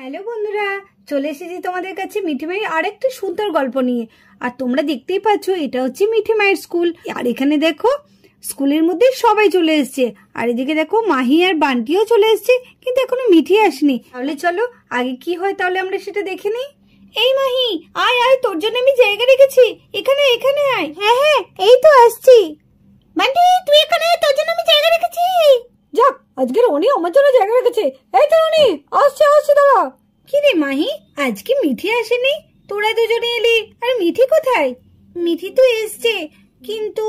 hello বন্ধুরা চলে এসেছি তোমাদের কাছে মায়ের আরেকটা সুন্দর গল্প নিয়ে আর তোমরা দেখতেই পাচ্ছ এটা হচ্ছে মায়ের স্কুল আর এখানে দেখো স্কুলের মধ্যে সবাই চলে এসছে আর এদিকে দেখো মাহি আর বান্টিও চলে এসছে কিন্তু এখনো মিঠি আসেনি তাহলে চলো আগে কি হয় তাহলে আমরা সেটা দেখে নিই এই মাহি আয় আয় তোর জন্য আমি জায়গা রেখেছি এখানে এখানে আয় হ্যাঁ হ্যাঁ এই তো আসছি বান্টি তুই এখানে তোর জন্য আমি জায়গা রেখেছি যাক আজকে রনি আমার জন্য জায়গা রেখেছে এই তো রনি আসছে আসছে দাঁড়া কি রে মাহি আজকে মিঠি আসেনি তোরা দুজনে এলি আর মিঠি কোথায় মিঠি তো এসছে কিন্তু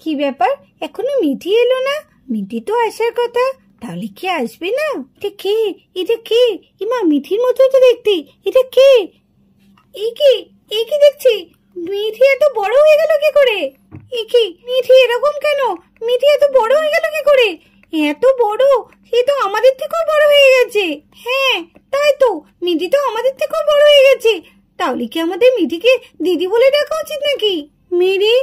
কি ব্যাপার এখনো মিঠি এলো না মিঠি তো আসার কথা তাহলে কি আসবে না এটা কে এটা কে ইমা মিঠির মতো তো দেখতে এটা কে এই কি এই কি দেখছি মিঠি এত বড় হয়ে গেল কি করে এ কি মিঠি এরকম কেন মিঠি এত বড় হয়ে গেল কি করে এত বড় সে তো আমাদের থেকেও বড় হয়ে গেছে হ্যাঁ তাই তো মিদি তো আমাদের থেকেও বড় হয়ে গেছে তাহলে কি আমাদের মিঠিকে দিদি বলে ডাকা উচিত নাকি মিরি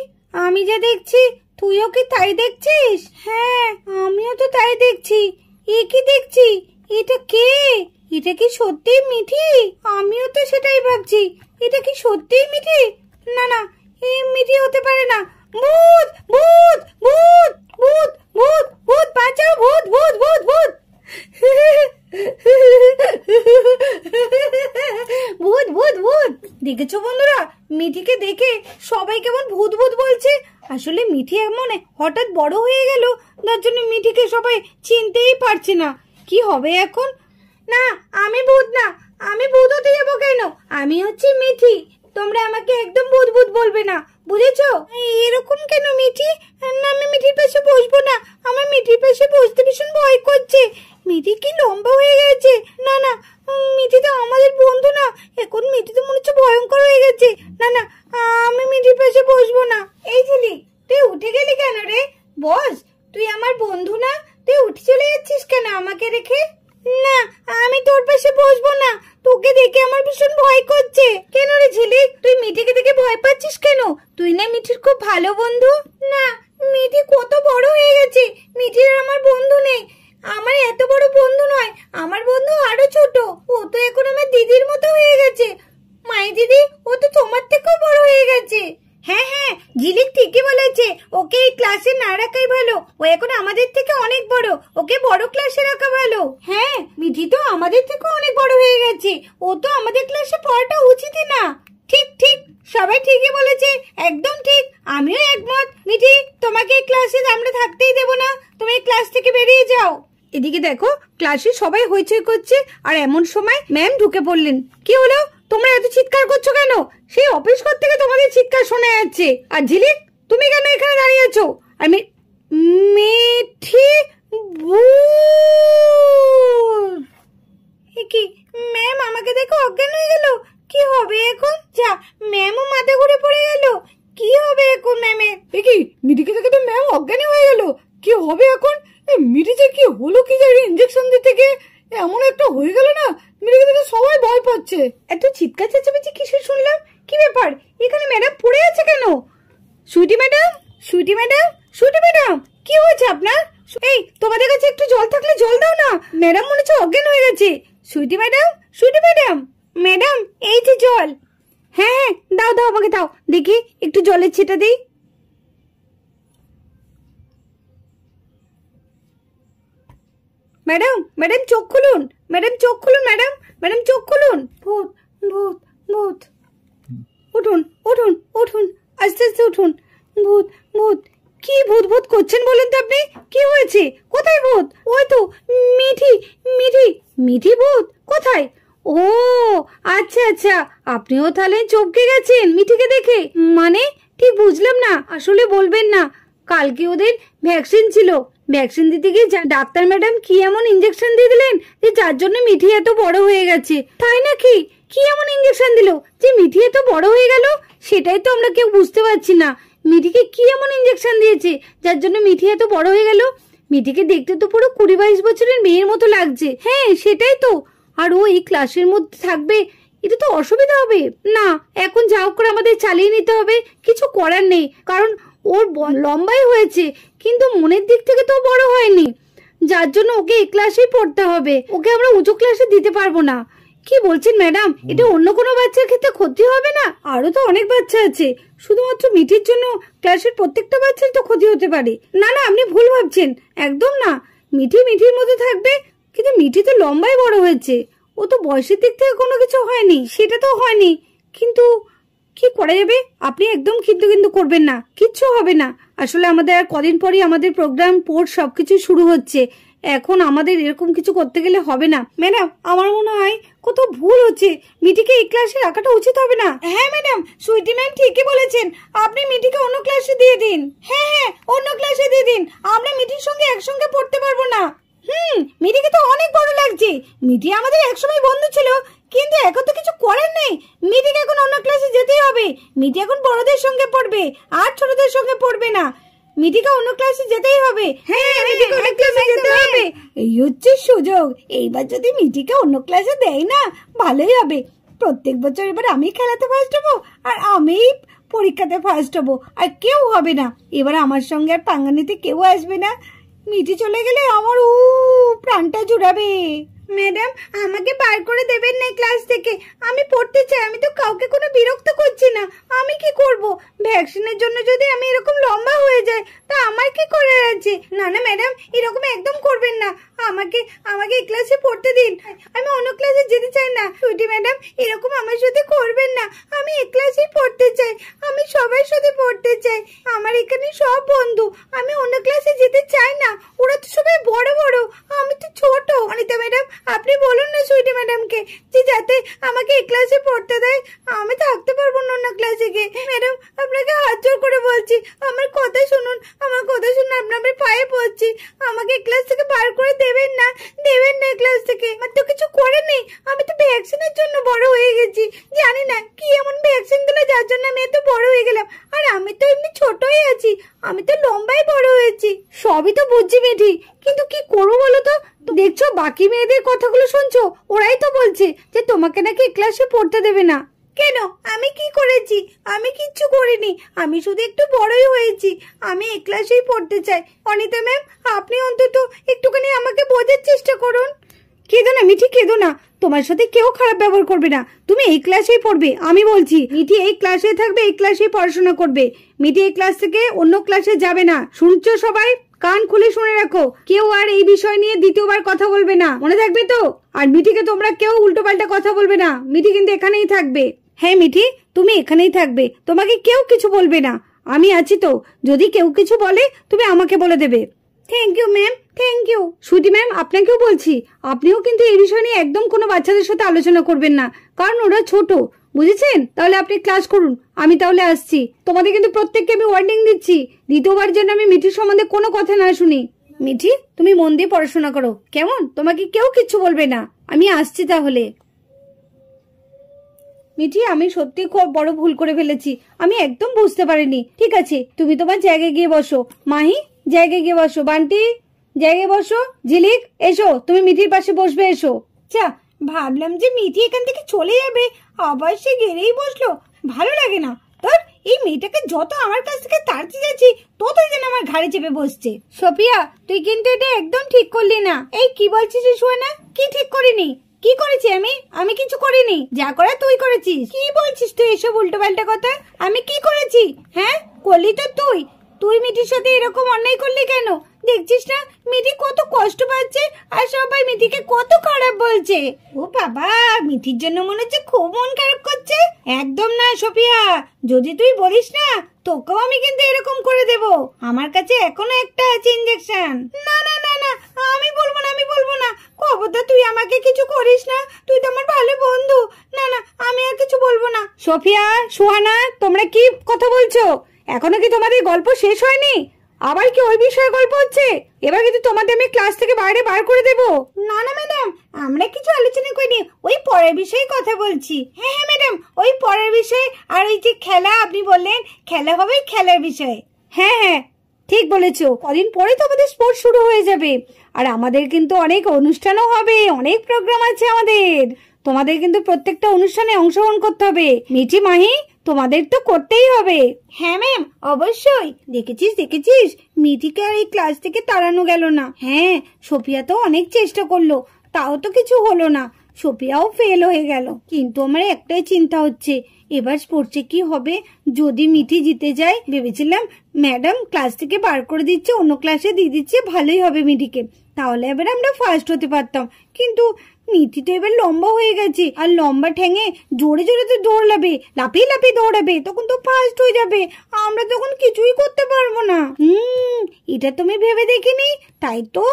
আমি যা দেখছি তুইও কি তাই দেখছিস হ্যাঁ আমিও তো তাই দেখছি এ কি দেখছি এটা কে এটা কি সত্যি মিঠি আমিও তো সেটাই ভাবছি এটা কি সত্যি মিঠি না না এ মিঠি হতে পারে না ভূত ভূত ভূত ভূত ভূত ভূত বাঁচাও ভূত ভূত ভূত ভূত ভূত ভূত ভূত দেখেছো বন্ধুরা মিঠিকে দেখে সবাই কেমন ভূত ভূত বলছে আসলে মিঠি এমন হঠাৎ বড় হয়ে গেল তার জন্য মিঠিকে সবাই চিনতেই পারছে না কি হবে এখন না আমি ভূত না আমি ভূত হতে যাবো কেন আমি হচ্ছি মিঠি তোমরা আমাকে একদম ভূত ভূত বলবে না বুঝেছো এরকম কেন মিঠি না আমি মিঠির পাশে বসবো না আমার মিঠির পাশে বসতে ভীষণ ভয় করছে মিঠি কি লম্বা হয়ে গেছে না না মিঠি তো আমাদের বন্ধু না এখন মিঠি তো মনে হচ্ছে ভয়ঙ্কর হয়ে গেছে না না আমি মিঠির পাশে বসবো না এই ছেলে তুই উঠে গেলি কেন রে বস তুই আমার বন্ধু না তুই উঠে চলে যাচ্ছিস কেন আমাকে রেখে না আমি তোর পাশে বসবো না তোকে দেখে আমার ভীষণ ভয় করছে কেন রে ঝিলি তুই মিঠিকে দেখে ভয় পাচ্ছিস কেন তুই না মিঠির খুব ভালো বন্ধু না মিঠি কত বড় হয়ে গেছে মিঠির আমার বন্ধু নেই আমার এত বড় বন্ধু নয় আমার বন্ধু আরো ছোট ও তো এখন আমার দিদির মতো হয়ে গেছে মাই দিদি ও তো তোমার থেকেও বড় হয়ে গেছে হ্যাঁ হ্যাঁ ঝিলিক ঠিকই বলেছে ওকে এই ক্লাসে না রাখাই ভালো ও এখন আমাদের থেকে অনেক বড় ওকে বড় ক্লাসে রাখা ভালো হ্যাঁ মিঠি তো আমাদের থেকে অনেক বড় হয়ে গেছে ও তো আমাদের ক্লাসে পড়াটা উচিত না ঠিক ঠিক সবাই ঠিকই বলেছে একদম ঠিক আমিও একমত মিঠি তোমাকে এই ক্লাসে আমরা থাকতেই দেব না তুমি এই ক্লাস থেকে বেরিয়ে যাও এদিকে দেখো ক্লাসে সবাই হইচই করছে আর এমন সময় ম্যাম ঢুকে পড়লেন কি হলো তোমরা এত চিৎকার করছো কেন সেই অফিস ঘর থেকে তোমাদের চিৎকার শোনা যাচ্ছে আর ঝিলিক তুমি কেন এখানে দাঁড়িয়ে আছো আমি মিঠি কি ম্যাম আমাকে দেখো অজ্ঞান হয়ে গেল কি হবে এখন যা ম্যামও মাথা ঘুরে পড়ে গেল কি হবে এখন ম্যামের দেখি মিডিকে থেকে তো ম্যাম অজ্ঞানী হয়ে গেল কি হবে এখন মিডি যে কি হলো কি জানি ইঞ্জেকশন দিতে গিয়ে এমন একটা হয়ে গেল না মিডিকে তো সবাই ভয় পাচ্ছে এত চিৎকার চেঁচামেচি কিসের শুনলাম কি ব্যাপার এখানে ম্যাডাম পড়ে আছে কেন Sweety madam Sweety madam Sweety madam কি হয়েছে আপনার এই তোমাদের কাছে একটু জল থাকলে জল দাও না ম্যাডাম মনে হচ্ছে অজ্ঞান হয়ে গেছে Sweety madam Sweety madam madam এই যে জল হ্যাঁ হ্যাঁ দাও দাও আমাকে দাও দেখি একটু জলের ছেটা দিই ম্যাডাম ম্যাডাম চোখ খুলুন ম্যাডাম চোখ খুলুন ম্যাডাম ম্যাডাম চোখ খুলুন ভূত ভূত ভূত উঠুন উঠুন উঠুন আস্তে আস্তে উঠুন ভূত ভূত কি ভূত ভূত করছেন বলুন তো আপনি কি হয়েছে কোথায় ভূত ওই তো মিঠি মিঠি মিঠি ভূত কোথায় ও আচ্ছা আচ্ছা আপনিও তাহলে চমকে গেছেন মিঠিকে দেখে মানে ঠিক বুঝলাম না আসলে বলবেন না কালকে ওদের ভ্যাকসিন ছিল ভ্যাকসিন দিতে গিয়ে ডাক্তার ম্যাডাম কি এমন ইঞ্জেকশন দিয়ে দিলেন যে যার জন্য মিঠি এত বড় হয়ে গেছে তাই নাকি কি এমন ইঞ্জেকশন দিল যে মিঠি এত বড় হয়ে গেল সেটাই তো আমরা কেউ বুঝতে পারছি না মিঠিকে কি এমন ইঞ্জেকশন দিয়েছে যার জন্য মিঠি এত বড় হয়ে গেল মিঠিকে দেখতে তো পুরো কুড়ি বাইশ বছরের মেয়ের মতো লাগছে হ্যাঁ সেটাই তো আর ও এই ক্লাসের মধ্যে থাকবে এটা তো অসুবিধা হবে না এখন যা করে আমাদের চালিয়ে নিতে হবে কিছু করার নেই কারণ ওর লম্বাই হয়েছে কিন্তু মনের দিক থেকে তো বড় হয়নি যার জন্য ওকে এই ক্লাসেই পড়তে হবে ওকে আমরা উঁচু ক্লাসে দিতে পারবো না কি বলছেন ম্যাডাম এটা অন্য কোনো বাচ্চার ক্ষেত্রে ক্ষতি হবে না আরো তো অনেক বাচ্চা আছে শুধুমাত্র মিঠির জন্য ক্লাসের প্রত্যেকটা বাচ্চার তো ক্ষতি হতে পারে না না আপনি ভুল ভাবছেন একদম না মিঠি মিঠির মধ্যে থাকবে কিন্তু মিঠি তো লম্বায় বড় হয়েছে ও তো বয়সের দিক থেকে কোনো কিছু হয়নি সেটা তো হয়নি কিন্তু কি করা যাবে আপনি একদম কিন্তু কিন্তু করবেন না কিচ্ছু হবে না আসলে আমাদের আর কদিন পরই আমাদের প্রোগ্রাম পোর্ট সবকিছু শুরু হচ্ছে এখন আমাদের এরকম কিছু করতে গেলে হবে না ম্যাডাম আমার মনে হয় কত ভুল হচ্ছে মিটিকে এই ক্লাসে রাখাটা উচিত হবে না হ্যাঁ ম্যাডাম সুইটি ম্যাম ঠিকই বলেছেন আপনি মিটিকে অন্য ক্লাসে দিয়ে দিন হ্যাঁ হ্যাঁ অন্য ক্লাসে দিয়ে দিন আমরা মিটির সঙ্গে একসঙ্গে পড়তে পারবো না হুম মিডিকে তো অনেক বড় লাগছে মিডি আমাদের একসময় বন্ধু ছিল কিন্তু এখন তো কিছু করেন নেই মিডিকে এখন অন্য ক্লাসে যেতেই হবে মিডি এখন বড়দের সঙ্গে পড়বে আর ছোটদের সঙ্গে পড়বে না মিডিকে অন্য ক্লাসে যেতেই হবে হ্যাঁ, হ্যাঁ মিডিকে অন্য ক্লাসে যেতে হবে এই হচ্ছে সুযোগ এইবার যদি মিডিকে অন্য ক্লাসে দেয় না ভালোই হবে প্রত্যেক বছর এবার আমি খেলাতে ফার্স্ট হবো আর আমি পরীক্ষাতে ফার্স্ট হবো আর কেউ হবে না এবার আমার সঙ্গে আর পাঙ্গা কেউ আসবে না মিটি চলে গেলে আমার উ প্রাণটা জুড়াবে ম্যাডাম আমাকে বার করে দেবেন না ক্লাস থেকে আমি পড়তে চাই আমি তো কাউকে কোনো বিরক্ত করছি না আমি কি করব ভ্যাকসিনের জন্য যদি আমি এরকম লম্বা হয়ে যাই তা আমার কি করার আছে না না ম্যাডাম এরকম একদম করবেন না আমাকে আমাকে এই ক্লাসে পড়তে দিন আমি অন্য ক্লাসে যেতে চাই না সুইটি ম্যাডাম এরকম আমার সাথে করবেন না আমি এই ক্লাসেই পড়তে চাই আমি সবার সাথে পড়তে চাই আমার এখানে সব বন্ধু আমি অন্য ক্লাসে যেতে চাই না ওরা তো সবাই বড় বড় আমি তো ছোট অনিতা ম্যাডাম আপনি বলুন না সুইটি ম্যাডামকে যে যাতে আমাকে এই ক্লাসে পড়তে দেয় আমি থাকতে পারবো না অন্য ক্লাসে গিয়ে ম্যাডাম জোর করে বলছি আমার কথা শুনুন আমার কথা শুনুন আপনার পায়ে পড়ছি আমাকে ক্লাস থেকে বার করে দেবেন না দেবেন না ক্লাস থেকে আমার তো কিছু করে নেই আমি তো ভ্যাকসিনের জন্য বড় হয়ে গেছি জানি না কি এমন ভ্যাকসিন দিলে যার জন্য আমি এত বড় হয়ে গেলাম আর আমি তো এমনি ছোটই আছি আমি তো লম্বাই বড় হয়েছি সবই তো বুঝছি মিঠি কিন্তু কি করবো বলো তো দেখছো বাকি মেয়েদের কথাগুলো শুনছো ওরাই তো বলছে যে তোমাকে নাকি ক্লাসে পড়তে দেবে না কেন আমি কি করেছি আমি কিচ্ছু করিনি আমি শুধু একটু বড়ই হয়েছি আমি এ ক্লাসেই পড়তে চাই অনিতা ম্যাম আপনি অন্তত একটুখানি আমাকে বোঝার চেষ্টা করুন কেঁদো না মিঠি কেঁদো না তোমার সাথে কেউ খারাপ ব্যবহার করবে না তুমি এই ক্লাসেই পড়বে আমি বলছি মিঠি এই ক্লাসে থাকবে এই ক্লাসেই পড়াশোনা করবে মিঠি এই ক্লাস থেকে অন্য ক্লাসে যাবে না শুনছো সবাই কান খুলে শুনে রাখো কেউ আর এই বিষয় নিয়ে দ্বিতীয়বার কথা বলবে না মনে থাকবে তো আর মিঠিকে তোমরা কেউ উল্টো পাল্টা কথা বলবে না মিঠি কিন্তু এখানেই থাকবে হ্যাঁ মিঠি তুমি এখানেই থাকবে তোমাকে কেউ কিছু বলবে না আমি আছি তো যদি কেউ কিছু বলে তুমি আমাকে বলে দেবে thank you ma'am thank you সুদি ম্যাম আপনাকেও বলছি আপনিও কিন্তু এই বিষয় নিয়ে একদম কোনো বাচ্চাদের সাথে আলোচনা করবেন না কারণ ওরা ছোট বুঝেছেন তাহলে আপনি ক্লাস করুন আমি তাহলে আসছি তোমাদের কিন্তু প্রত্যেককে আমি ওয়ার্নিং দিচ্ছি দ্বিতীয়বার জন্য আমি মিঠির সম্বন্ধে কোনো কথা না শুনি মিঠি তুমি মন দিয়ে পড়াশোনা করো কেমন তোমাকে কেউ কিছু বলবে না আমি আসছি তাহলে মিঠি আমি সত্যি খুব বড় ভুল করে ফেলেছি আমি একদম বুঝতে পারিনি ঠিক আছে তুমি তোমার জায়গায় গিয়ে বসো মাহি জায়গায় গিয়ে বসো বান্টি জায়গায় বসো ঝিলিক এসো তুমি মিঠির পাশে বসবে এসো চা ভাবলাম যে মিঠি এখান থেকে চলে যাবে আবার সে গেলেই বসলো ভালো লাগে না তোর এই মেয়েটাকে যত আমার কাছ থেকে তাড়তে যাচ্ছি ততই যেন আমার ঘাড়ে চেপে বসছে সোফিয়া তুই কিন্তু এটা একদম ঠিক করলি না এই কি বলছিস না কি ঠিক করিনি কি করেছি আমি আমি কিছু করিনি যা করে তুই করেছিস কি বলছিস তুই এসব উল্টো পাল্টা কথা আমি কি করেছি হ্যাঁ করলি তো তুই তুই মিটির সাথে এরকম অন্যায় করলি কেন দেখছিস না মিথি কত কষ্ট পাচ্ছে আর সবাই মিথিকে কত খারাপ বলছে ও বাবা মিথির জন্য মনে হচ্ছে খুব মন খারাপ করছে একদম না সোফিয়া যদি তুই বলিস না তোকেও আমি কিন্তু এরকম করে দেব আমার কাছে এখনো একটা আছে ইঞ্জেকশন না না না না আমি বলবো না আমি বলবো না খবরদার তুই আমাকে কিছু করিস না তুই তো আমার ভালো বন্ধু না না আমি আর কিছু বলবো না সোফিয়া সুহানা তোমরা কি কথা বলছো এখনো কি তোমাদের গল্প শেষ হয়নি আবার কি ওই বিষয়ে গল্প হচ্ছে এবার কিন্তু তোমাদের আমি ক্লাস থেকে বাইরে বার করে দেব না না ম্যাডাম আমরা কিছু আলোচনা করিনি ওই পরের বিষয়ে কথা বলছি হ্যাঁ হ্যাঁ ম্যাডাম ওই পরের বিষয়ে আর ওই যে খেলা আপনি বললেন খেলা হবে খেলার বিষয়ে হ্যাঁ হ্যাঁ ঠিক বলেছো কদিন পরে তো আমাদের স্পোর্টস শুরু হয়ে যাবে আর আমাদের কিন্তু অনেক অনুষ্ঠানও হবে অনেক প্রোগ্রাম আছে আমাদের তোমাদের কিন্তু প্রত্যেকটা অনুষ্ঠানে অংশগ্রহণ করতে হবে মিঠি মাহি তোমাদের তো করতেই হবে হ্যাঁ ম্যাম অবশ্যই দেখেছিস দেখেছিস মিথিকে আর এই ক্লাস থেকে তাড়ানো গেল না হ্যাঁ সোফিয়া তো অনেক চেষ্টা করলো তাও তো কিছু হলো না সোফিয়াও ফেল হয়ে গেল কিন্তু আমার একটাই চিন্তা হচ্ছে এবার স্পোর্টসে কি হবে যদি মিঠি জিতে যায় ভেবেছিলাম ম্যাডাম ক্লাস থেকে বার করে দিচ্ছে অন্য ক্লাসে দিয়ে দিচ্ছে ভালোই হবে মিঠিকে তাহলে এবার আমরা ফার্স্ট হতে পারতাম কিন্তু নীতি তো এবার লম্বা হয়ে গেছে আর লম্বা ঠ্যাঙে জোরে জোরে তো দৌড়াবে লাফিয়ে লাফিয়ে দৌড়াবে তখন তো ফার্স্ট হয়ে যাবে আমরা তখন কিছুই করতে পারবো না হুম এটা তুমি ভেবে দেখিনি তাই তো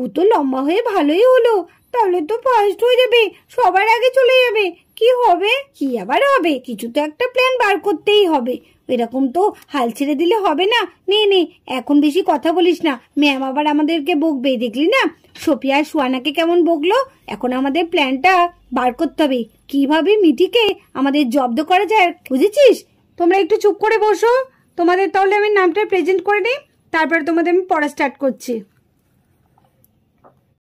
ও তো লম্বা হয়ে ভালোই হলো তাহলে তো ফার্স্ট হয়ে যাবে সবার আগে চলে যাবে কি হবে কি আবার হবে কিছু তো একটা প্ল্যান বার করতেই হবে এরকম তো হাল ছেড়ে দিলে হবে না নে নে এখন বেশি কথা বলিস না ম্যাম আবার আমাদেরকে বকবে দেখলি না সোপিয়া সোয়ানাকে কেমন বকলো এখন আমাদের প্ল্যানটা বার করতে হবে কিভাবে মিটিকে আমাদের জব্দ করা যায় বুঝেছিস তোমরা একটু চুপ করে বসো তোমাদের তাহলে আমি নামটা প্রেজেন্ট করে নিই তারপরে তোমাদের আমি পড়া স্টার্ট করছি